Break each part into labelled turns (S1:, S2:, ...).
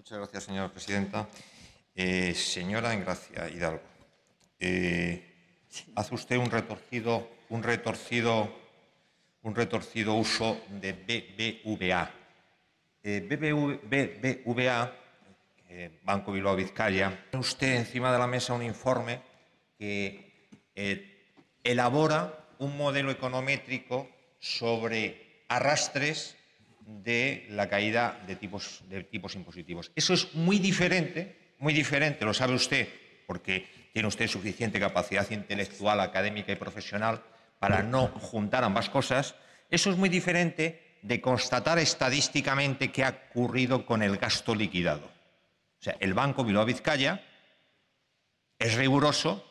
S1: Muchas gracias, señora presidenta. Eh, señora Engracia Hidalgo, eh, hace usted un retorcido, un retorcido, un retorcido uso de BBVA. Eh, BBVA, Banco Bilbao Vizcaya, tiene usted encima de la mesa un informe que elabora un modelo econométrico sobre arrastres de la caída de tipos, de tipos impositivos. Eso es muy diferente, muy diferente, lo sabe usted, porque tiene usted suficiente capacidad intelectual, académica y profesional para no juntar ambas cosas. Eso es muy diferente de constatar estadísticamente qué ha ocurrido con el gasto liquidado. O sea, el Banco Bilbao Vizcaya es riguroso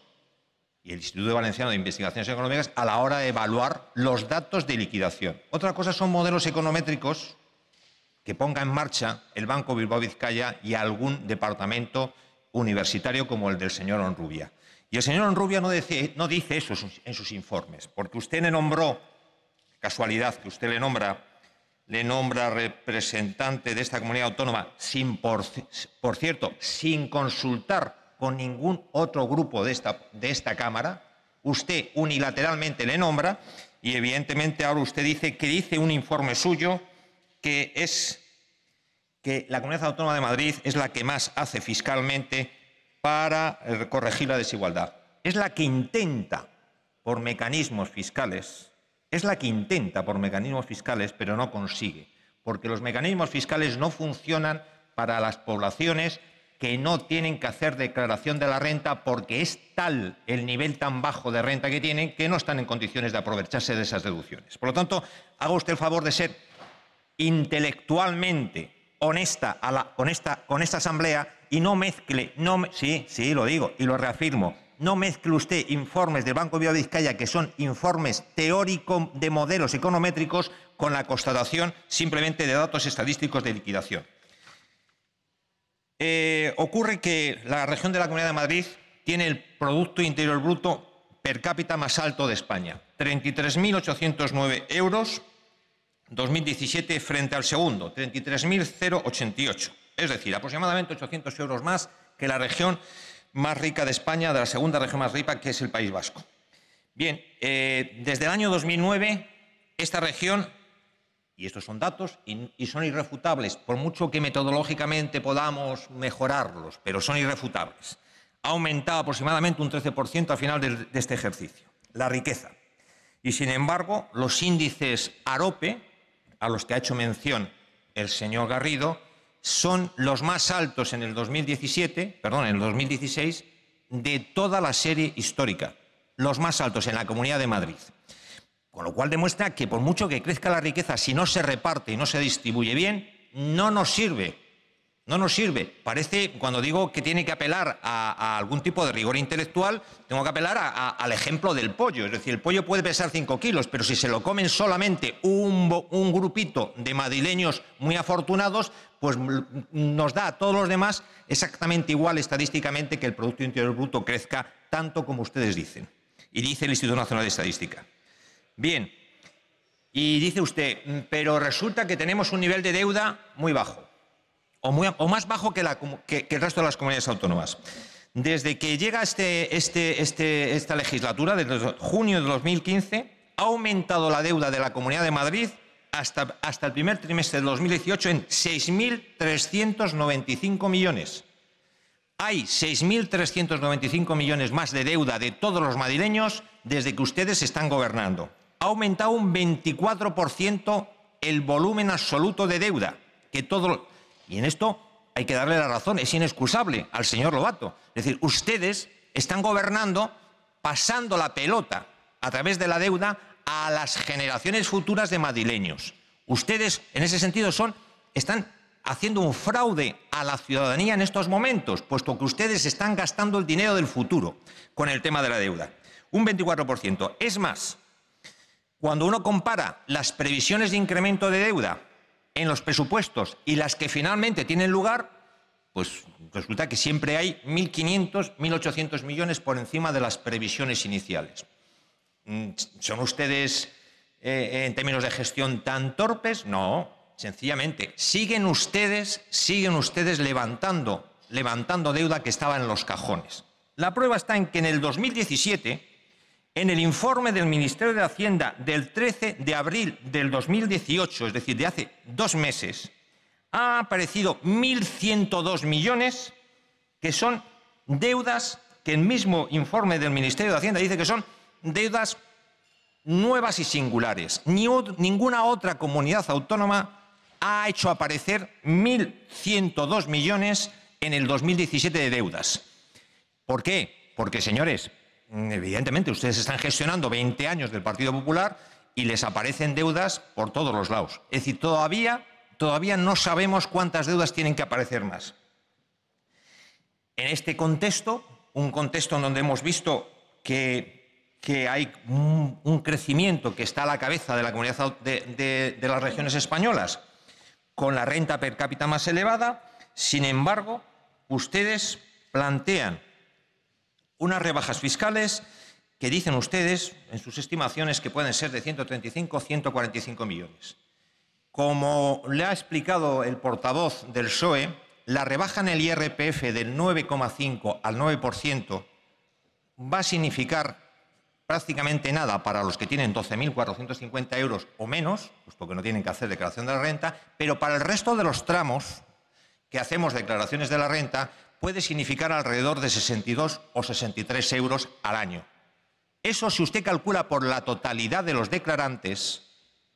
S1: y el Instituto Valenciano de Investigaciones Económicas a la hora de evaluar los datos de liquidación. Otra cosa son modelos econométricos que ponga en marcha el Banco Bilbao Vizcaya y algún departamento universitario como el del señor Onrubia. Y el señor Onrubia no, dice, eso en sus informes, porque usted le nombró, casualidad que usted le nombra, le nombra representante de esta comunidad autónoma, sin por cierto, sin consultar con ningún otro grupo de esta, de esta Cámara. Usted unilateralmente le nombra y evidentemente ahora usted dice que dice un informe suyo que es que la Comunidad Autónoma de Madrid es la que más hace fiscalmente para eh, corregir la desigualdad. Es la que intenta por mecanismos fiscales, es la que intenta por mecanismos fiscales, pero no consigue, porque los mecanismos fiscales no funcionan para las poblaciones que no tienen que hacer declaración de la renta porque es tal el nivel tan bajo de renta que tienen que no están en condiciones de aprovecharse de esas deducciones. Por lo tanto, haga usted el favor de ser intelectualmente honesta a la honesta con esta asamblea y no mezcle, no sí, sí lo digo y lo reafirmo, no mezcle usted informes del Banco de Vizcaya que son informes teóricos de modelos econométricos con la constatación simplemente de datos estadísticos de liquidación. Eh, ocurre que la región de la Comunidad de Madrid tiene el Producto Interior Bruto per cápita más alto de España, 33.809 euros 2017 frente al segundo, 33.088, es decir, aproximadamente 800 euros más que la región más rica de España, de la segunda región más rica, que es el País Vasco. Bien, eh, desde el año 2009 esta región y estos son datos y, son irrefutables, por mucho que metodológicamente podamos mejorarlos, pero son irrefutables. Ha aumentado aproximadamente un 13% al final de, de este ejercicio. La riqueza. Y sin embargo, los índices AROPE, a los que ha hecho mención el señor Garrido, son los más altos en el 2017, perdón, en el 2016 de toda la serie histórica, los más altos en la Comunidad de Madrid. Con lo cual demuestra que por mucho que crezca la riqueza, si no se reparte y no se distribuye bien, no nos sirve. No nos sirve. Parece, cuando digo que tiene que apelar a, algún tipo de rigor intelectual, tengo que apelar al ejemplo del pollo. Es decir, el pollo puede pesar 5 kilos, pero si se lo comen solamente un, un grupito de madrileños muy afortunados, pues nos da a todos los demás exactamente igual estadísticamente que el Producto Interior Bruto crezca tanto como ustedes dicen. Y dice el Instituto Nacional de Estadística. Bien, y dice usted, mm, pero resulta que tenemos un nivel de deuda muy bajo, o, más bajo que, el resto de las comunidades autónomas. Desde que llega este, este, este, esta legislatura, desde junio de 2015, ha aumentado la deuda de la Comunidad de Madrid hasta, hasta el primer trimestre de 2018 en 6.395 millones. Hay 6.395 millones más de deuda de todos los madrileños desde que ustedes están gobernando ha aumentado un 24% el volumen absoluto de deuda. Que todo... Y en esto hay que darle la razón, es inexcusable al señor Lobato. Es decir, ustedes están gobernando pasando la pelota a través de la deuda a las generaciones futuras de madrileños. Ustedes, en ese sentido, son, están haciendo un fraude a la ciudadanía en estos momentos, puesto que ustedes están gastando el dinero del futuro con el tema de la deuda. Un 24%. Es más, cuando uno compara las previsiones de incremento de deuda en los presupuestos y las que finalmente tienen lugar, pues resulta que siempre hay 1.500, 1.800 millones por encima de las previsiones iniciales. Mm, ¿Son ustedes, eh, en términos de gestión, tan torpes? No, sencillamente, siguen ustedes, siguen ustedes levantando, levantando deuda que estaba en los cajones. La prueba está en que en el 2017 en el informe del Ministerio de Hacienda del 13 de abril del 2018, es decir, de hace dos meses, ha aparecido 1.102 millones que son deudas que el mismo informe del Ministerio de Hacienda dice que son deudas nuevas y singulares. ninguna otra comunidad autónoma ha hecho aparecer 1.102 millones en el 2017 de deudas. ¿Por qué? Porque, señores, Mm, evidentemente, ustedes están gestionando 20 años del Partido Popular y les aparecen deudas por todos los lados. Es decir, todavía, todavía no sabemos cuántas deudas tienen que aparecer más. En este contexto, un contexto en donde hemos visto que, hay un, crecimiento que está a la cabeza de la comunidad de las regiones españolas, con la renta per cápita más elevada, sin embargo, ustedes plantean unas rebajas fiscales que dicen ustedes en sus estimaciones que pueden ser de 135 145 millones. Como le ha explicado el portavoz del PSOE, la rebaja en el IRPF del 9,5 al 9% va a significar prácticamente nada para los que tienen 12.450 euros o menos, pues porque no tienen que hacer declaración de la renta, pero para el resto de los tramos que hacemos declaraciones de la renta, puede significar alrededor de 62 o 63 euros al año. Eso si usted calcula por la totalidad de los declarantes,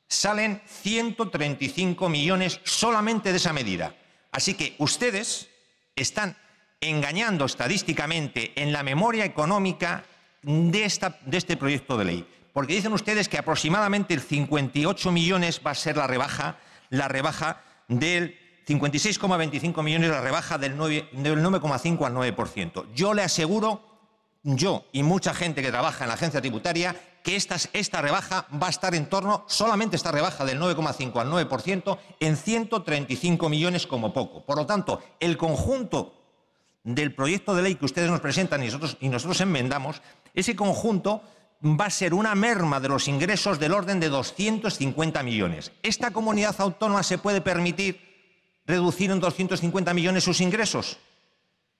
S1: salen 135 millones solamente de esa medida. Así que ustedes están engañando estadísticamente en la memoria económica de, este proyecto de ley. Porque dicen ustedes que aproximadamente el 58 millones va a ser la rebaja, la rebaja del 56,25 millones la rebaja del 9,5 al 9%. Yo le aseguro, yo y mucha gente que trabaja en la agencia tributaria, que esta, esta rebaja va a estar en torno, solamente esta rebaja del 9,5 al 9%, en 135 millones como poco. Por lo tanto, el conjunto del proyecto de ley que ustedes nos presentan y nosotros, y nosotros enmendamos, ese conjunto va a ser una merma de los ingresos del orden de 250 millones. Esta comunidad autónoma se puede permitir reducir en 250 millones sus ingresos?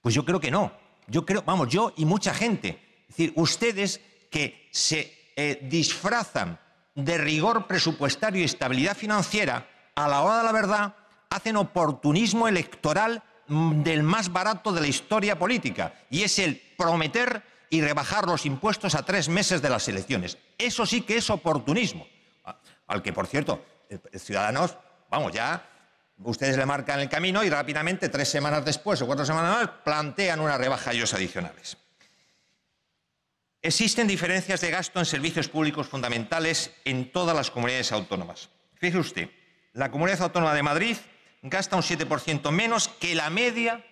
S1: Pues yo creo que no. Yo creo, vamos, yo y mucha gente. Es decir, ustedes que se eh, disfrazan de rigor presupuestario y estabilidad financiera, a la hora de la verdad, hacen oportunismo electoral mm, del más barato de la historia política, y es el prometer y rebajar los impuestos a tres meses de las elecciones. Eso sí que es oportunismo, ah, al que, por cierto, eh, eh, Ciudadanos, vamos, ya Ustedes le marcan el camino y rápidamente, tres semanas después o cuatro semanas más, plantean una rebaja ellos adicionales. Existen diferencias de gasto en servicios públicos fundamentales en todas las comunidades autónomas. Fíjese usted, la Comunidad Autónoma de Madrid gasta un 7% menos que la media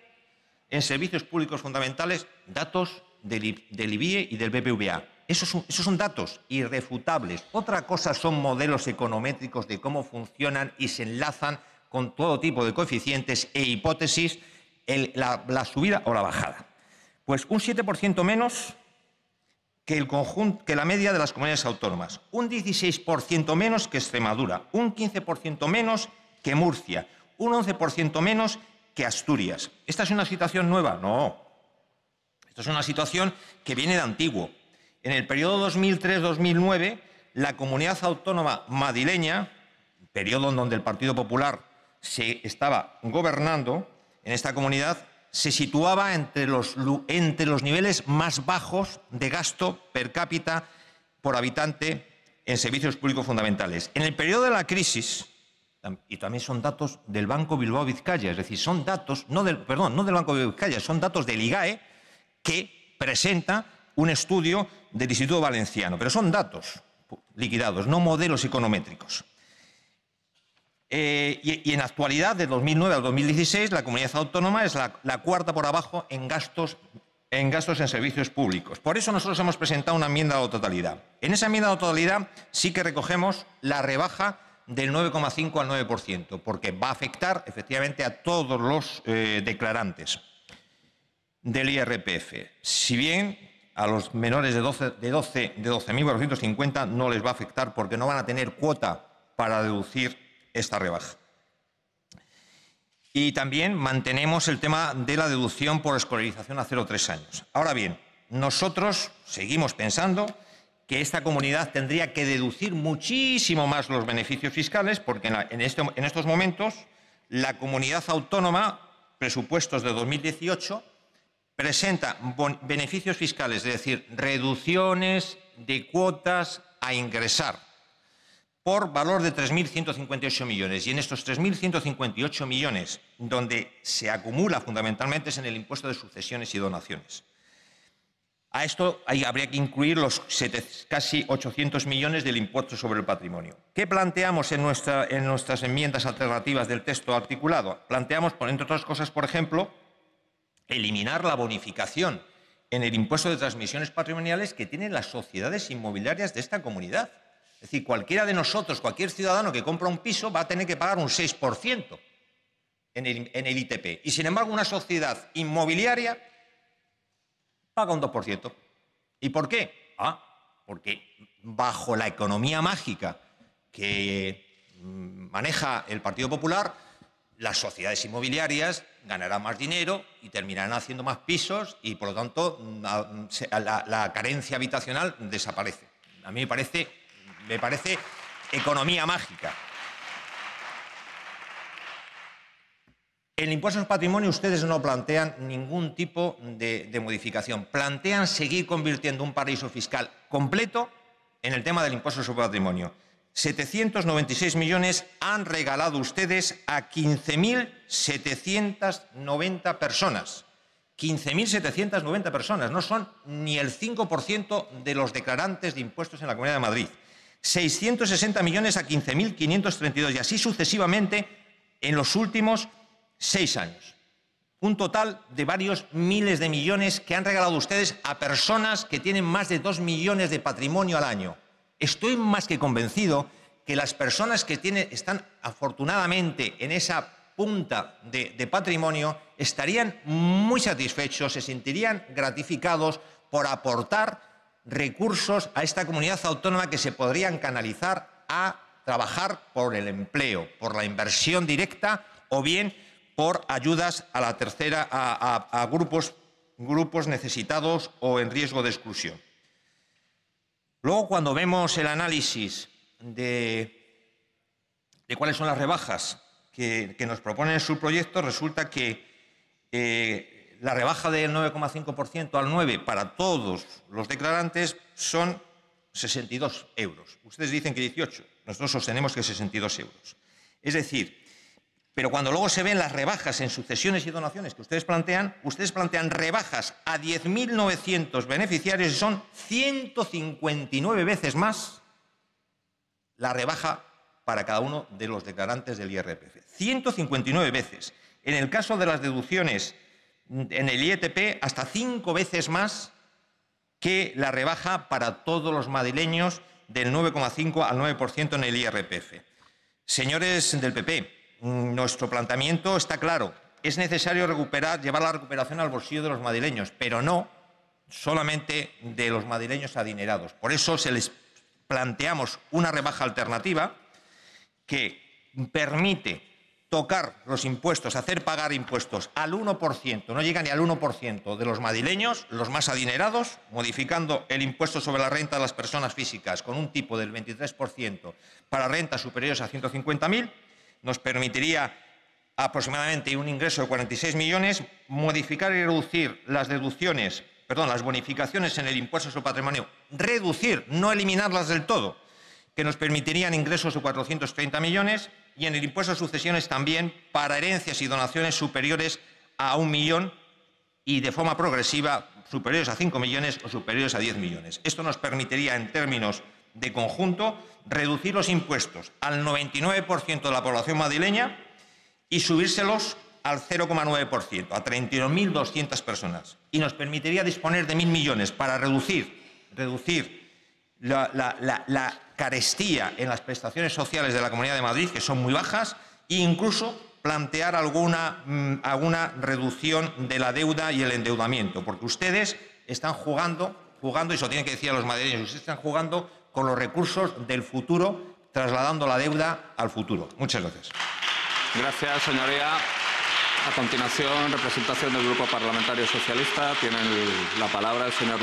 S1: en servicios públicos fundamentales, datos del, del IBIE y del BBVA. Esos son, esos son, datos irrefutables. Otra cosa son modelos econométricos de cómo funcionan y se enlazan con todo tipo de coeficientes e hipótesis la, subida o la bajada. Pues un 7% menos que, el conjunto, que la media de las comunidades autónomas, un 16% menos que Extremadura, un 15% menos que Murcia, un 11% menos que Asturias. ¿Esta es una situación nueva? No. Esta es una situación que viene de antiguo. En el periodo 2003-2009, la comunidad autónoma madrileña, periodo en donde el Partido Popular se estaba gobernando en esta comunidad se situaba entre los, entre los niveles más bajos de gasto per cápita por habitante en servicios públicos fundamentales. En el periodo de la crisis, y también son datos del Banco Bilbao Vizcaya, es decir, son datos, no del, perdón, no del Banco Vizcaya, son datos del IGAE que presenta un estudio del Instituto Valenciano, pero son datos liquidados, no modelos econométricos. Eh, y, en la actualidad, de 2009 al 2016, la comunidad autónoma es la, cuarta por abajo en gastos, en gastos en servicios públicos. Por eso nosotros hemos presentado una enmienda a totalidad. En esa enmienda a totalidad sí que recogemos la rebaja del 9,5 al 9%, porque va a afectar efectivamente a todos los eh, declarantes del IRPF. Si bien a los menores de 12 de 12 de 12.450 no les va a afectar porque no van a tener cuota para deducir esta rebaja. Y también mantenemos el tema de la deducción por escolarización a 0,3 años. Ahora bien, nosotros seguimos pensando que esta comunidad tendría que deducir muchísimo más los beneficios fiscales, porque en, este, estos momentos la comunidad autónoma, presupuestos de 2018, presenta beneficios fiscales, es decir, reducciones de cuotas a ingresar por valor de 3.158 millones. Y en estos 3.158 millones, donde se acumula fundamentalmente es en el impuesto de sucesiones y donaciones. A esto habría que incluir los casi 800 millones del impuesto sobre el patrimonio. ¿Qué planteamos en, en nuestras enmiendas alternativas del texto articulado? Planteamos, entre otras cosas, por ejemplo, eliminar la bonificación en el impuesto de transmisiones patrimoniales que tienen las sociedades inmobiliarias de esta comunidad. Es decir, cualquiera de nosotros, cualquier ciudadano que compra un piso va a tener que pagar un 6% en el, ITP. Y sin embargo, una sociedad inmobiliaria paga un 2%. ¿Y por qué? Ah, porque bajo la economía mágica que mm, maneja el Partido Popular, las sociedades inmobiliarias ganarán más dinero y terminarán haciendo más pisos y, por lo tanto, mm, la, la carencia habitacional desaparece. A mí me parece me parece economía mágica. En el impuesto al patrimonio ustedes no plantean ningún tipo de, modificación. Plantean seguir convirtiendo un paraíso fiscal completo en el tema del impuesto sobre patrimonio. 796 millones han regalado ustedes a 15.790 personas. 15.790 personas, no son ni el 5% de los declarantes de impuestos en la Comunidad de Madrid. 660 millones a 15.532 y así sucesivamente en los últimos seis años. Un total de varios miles de millones que han regalado ustedes a personas que tienen más de dos millones de patrimonio al año. Estoy más que convencido que las personas que tienen, están afortunadamente en esa punta de patrimonio estarían muy satisfechos, se sentirían gratificados por aportar recursos a esta comunidad autónoma que se podrían canalizar a trabajar por el empleo, por la inversión directa o bien por ayudas a la tercera a, grupos, grupos necesitados o en riesgo de exclusión. Luego, cuando vemos el análisis de, cuáles son las rebajas que, nos proponen en su proyecto, resulta que eh, la rebaja del 9,5% al 9% para todos los declarantes son 62 euros. Ustedes dicen que 18, nosotros sostenemos que 62 euros. Es decir, pero cuando luego se ven las rebajas en sucesiones y donaciones que ustedes plantean, ustedes plantean rebajas a 10.900 beneficiarios y son 159 veces más la rebaja para cada uno de los declarantes del IRPF. 159 veces. En el caso de las deducciones en el IETP hasta cinco veces más que la rebaja para todos los madrileños del 9,5 al 9% en el IRPF. Señores del PP, mm, nuestro planteamiento está claro. Es necesario recuperar, llevar la recuperación al bolsillo de los madrileños, pero no solamente de los madrileños adinerados. Por eso se les planteamos una rebaja alternativa que permite tocar los impuestos, hacer pagar impuestos al 1%, no llega ni al 1% de los madrileños, los más adinerados, modificando el impuesto sobre la renta de las personas físicas con un tipo del 23% para rentas superiores a 150.000, nos permitiría aproximadamente un ingreso de 46 millones, modificar y reducir las deducciones, perdón, las bonificaciones en el impuesto sobre patrimonio, reducir, no eliminarlas del todo, que nos permitirían ingresos de 430 millones y en el impuesto de sucesiones también para herencias y donaciones superiores a un millón y de forma progresiva superiores a 5 millones o superiores a 10 millones. Esto nos permitiría, en términos de conjunto, reducir los impuestos al 99% de la población madrileña y subírselos al 0,9%, a 31.200 personas. Y nos permitiría disponer de 1.000 millones para reducir, reducir la, carestía en las prestaciones sociales de la Comunidad de Madrid, que son muy bajas, e incluso plantear alguna, mm, alguna reducción de la deuda y el endeudamiento, porque ustedes están jugando, jugando, y eso tienen que decir a los madrileños, ustedes están jugando con los recursos del futuro, trasladando la deuda al futuro. Muchas gracias. Gracias, señoría. A continuación, representación del Grupo Parlamentario Socialista, tiene la palabra el señor